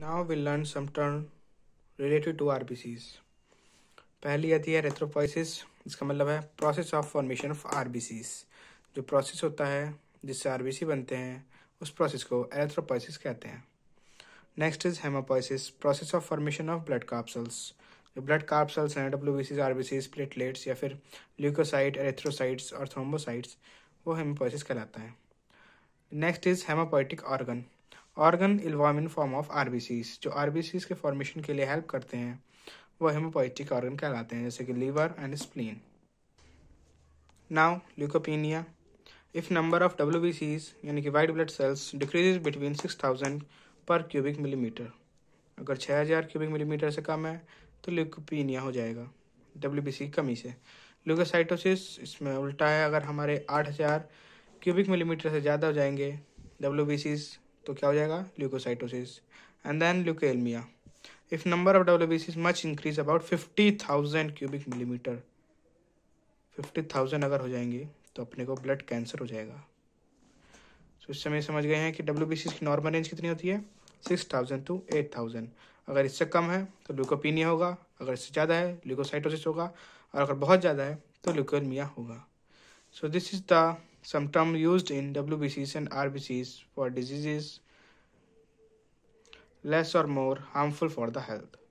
Now will learn some term related to सीज पहली आती है रेथ्रोपाइसिस इसका मतलब है process of formation of R B Cs जो प्रोसेस होता है जिससे आर बी सी बनते हैं उस प्रोसेस को एरेथ्रोपाइसिस कहते हैं next is haemopoiesis process of formation of blood corpuscles जो ब्लड कार्पसल्स हैं W B Cs R B Cs platelets या फिर ल्यूकोसाइट एरेथ्रोसाइट्स और थ्रोम्बोसाइट्स वो हेमोपाइसिस कहलाता है next is haemopoietic organ organ इल्वामिन फॉर्म ऑफ आर जो आर के फॉर्मेशन के लिए हेल्प करते हैं वह हेमोपोइटिक ऑर्गन कहलाते हैं जैसे कि liver and spleen now leucopenia if number of W B Cs यानी कि white blood cells decrease between six thousand per cubic millimetre अगर छः हज़ार क्यूबिक मिलीमीटर से कम है तो ल्यूकोपीनिया हो जाएगा डब्ल्यू बी सी कमी से ल्यूकोसाइटोसिस इसमें उल्टा है अगर हमारे आठ हज़ार क्यूबिक मिलीमीटर से ज़्यादा हो जाएंगे डब्ल्यू बी सीज तो क्या हो जाएगा leucocytosis and then leukaemia if number of B is much increase about fifty thousand cubic millimetre fifty thousand अगर हो जाएंगे तो अपने को ब्लड कैंसर हो जाएगा सो इस समय समझ गए हैं कि डब्ल्यू बी की नॉर्मल रेंज कितनी होती है six thousand to eight thousand अगर इससे कम है तो ल्यूकोपीनिया होगा अगर इससे ज़्यादा है ल्यूकोसाइटोसिस होगा और अगर बहुत ज़्यादा है तो ल्यूकोमिया होगा so this is the term used in WBCs and RBCs for diseases less or more harmful for the health.